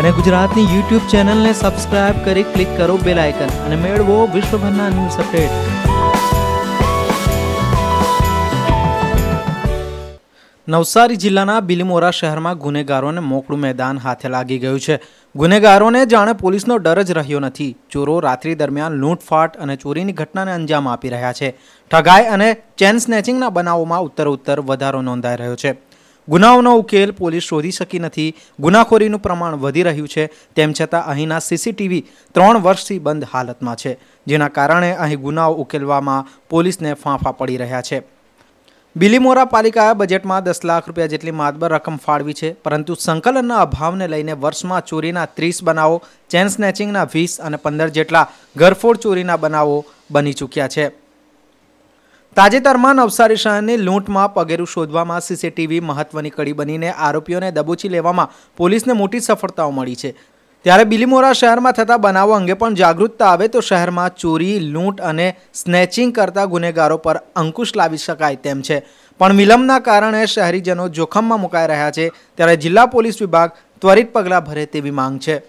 અને ગુજરાતની યુટ્યુબ ચેનલને સબસ્ક્રાઇબ કરી ક્લિક કરો બેલ આઇકન અને મેળવો વિશ્વભરના ન્યૂઝ અપડેટ નવસારી જિલ્લાના બિલીમોરા શહેરમાં ગુનેગારોને મોકળું મેદાન હાથે લાગી ગયું છે ગુનેગારોને જાણે પોલીસનો ડર જ રહ્યો નથી ચોરો રાત્રિ દરમિયાન લૂંટફાટ અને ચોરીની ઘટનાને અંજામ આપી રહ્યા છે ઠગાઈ અને ચેન સ્નેચિંગના બનાવોમાં ઉત્તર ઉત્તર વધારો નોંધાઈ રહ્યો છે ગુનાઓનો ઉકેલ પોલીસ શોધી શકી નથી ગુનાખોરીનું પ્રમાણ વધી રહ્યું છે તેમ છતાં અહીંના સીસીટીવી ત્રણ વર્ષથી બંધ હાલતમાં છે જેના કારણે અહીં ગુનાઓ ઉકેલવામાં પોલીસને ફાંફા પડી રહ્યા છે બિલીમોરા પાલિકાએ બજેટમાં દસ લાખ રૂપિયા જેટલી માતબર રકમ ફાળવી છે પરંતુ સંકલનના અભાવને લઈને વર્ષમાં ચોરીના ત્રીસ બનાવો ચેન સ્નેચિંગના વીસ અને પંદર જેટલા ઘરફોડ ચોરીના બનાવો બની ચૂક્યા છે તાજેતરમાં નવસારી શહેરની લૂંટમાં પગેરું શોધવામાં સીસીટીવી મહત્વની કડી બનીને આરોપીઓને દબોચી લેવામાં પોલીસને મોટી સફળતાઓ મળી છે ત્યારે બિલીમોરા શહેરમાં થતા બનાવો અંગે પણ જાગૃતતા આવે તો શહેરમાં ચોરી લૂંટ અને સ્નેચિંગ કરતા ગુનેગારો પર અંકુશ લાવી શકાય તેમ છે પણ વિલંબના કારણે શહેરીજનો જોખમમાં મુકાઈ રહ્યા છે ત્યારે જિલ્લા પોલીસ વિભાગ ત્વરિત પગલાં ભરે તેવી માંગ છે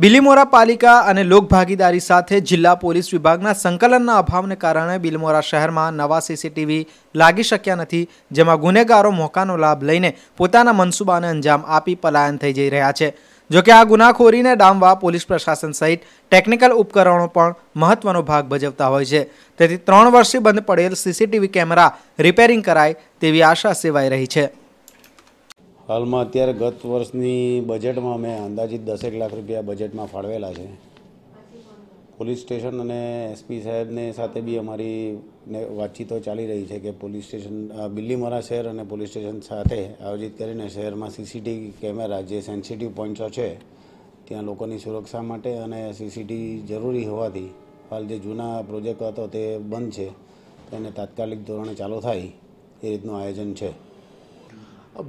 બિલીમોરા પાલિકા અને લોકભાગીદારી સાથે જિલ્લા પોલીસ વિભાગના સંકલનના અભાવને કારણે બિલીમોરા શહેરમાં નવા સીસીટીવી લાગી શક્યા નથી જેમાં ગુનેગારો મોકાનો લાભ લઈને પોતાના મનસૂબાને અંજામ આપી પલાયન થઈ જઈ રહ્યા છે જોકે આ ગુનાખોરીને ડામવા પોલીસ પ્રશાસન સહિત ટેકનિકલ ઉપકરણો પણ મહત્વનો ભાગ ભજવતા હોય છે તેથી ત્રણ વર્ષથી બંધ પડેલ સીસીટીવી કેમેરા રિપેરિંગ કરાય તેવી આશા સેવાઈ રહી છે હાલમાં અત્યારે ગત વર્ષની બજેટમાં અમે અંદાજિત દસેક લાખ રૂપિયા બજેટમાં ફાળવેલા છે પોલીસ સ્ટેશન અને એસપી સાહેબને સાથે બી અમારી વાતચીતો ચાલી રહી છે કે પોલીસ સ્ટેશન બિલ્લીમરા શહેર અને પોલીસ સ્ટેશન સાથે આયોજિત કરીને શહેરમાં સીસીટીવી કેમેરા જે સેન્સિટિવ પોઈન્ટ્સો છે ત્યાં લોકોની સુરક્ષા માટે અને સીસીટીવી જરૂરી હોવાથી હાલ જે જૂના પ્રોજેક્ટ હતો તે બંધ છે તેને તાત્કાલિક ધોરણે ચાલુ થાય એ રીતનું આયોજન છે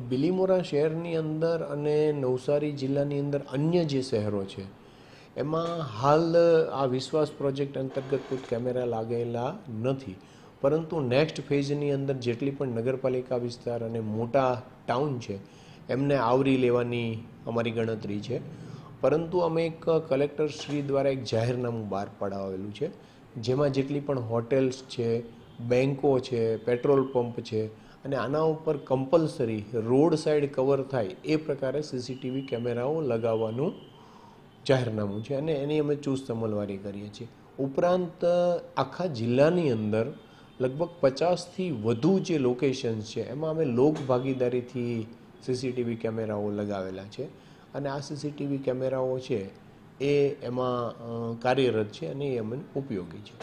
બિલીમોરા શહેરની અંદર અને નવસારી જિલ્લાની અંદર અન્ય જે શહેરો છે એમાં હાલ આ વિશ્વાસ પ્રોજેક્ટ અંતર્ગત કોઈ કેમેરા લાગેલા નથી પરંતુ નેક્સ્ટ ફેઝની અંદર જેટલી પણ નગરપાલિકા વિસ્તાર અને મોટા ટાઉન છે એમને આવરી લેવાની અમારી ગણતરી છે પરંતુ અમે એક કલેક્ટરશ્રી દ્વારા એક જાહેરનામું બહાર પડાવેલું છે જેમાં જેટલી પણ હોટેલ્સ છે બેન્કો છે પેટ્રોલ પંપ છે અને આના ઉપર કમ્પલસરી રોડ સાઈડ કવર થાય એ પ્રકારે સીસીટીવી કેમેરાઓ લગાવવાનું જાહેરનામું છે અને એની અમે ચુસ્ત અમલવારી કરીએ છીએ ઉપરાંત આખા જિલ્લાની અંદર લગભગ પચાસથી વધુ જે લોકેશન્સ છે એમાં અમે લોક ભાગીદારીથી સીસીટીવી કેમેરાઓ લગાવેલા છે અને આ સીસીટીવી કેમેરાઓ છે એ એમાં કાર્યરત છે અને એ અમને ઉપયોગી છે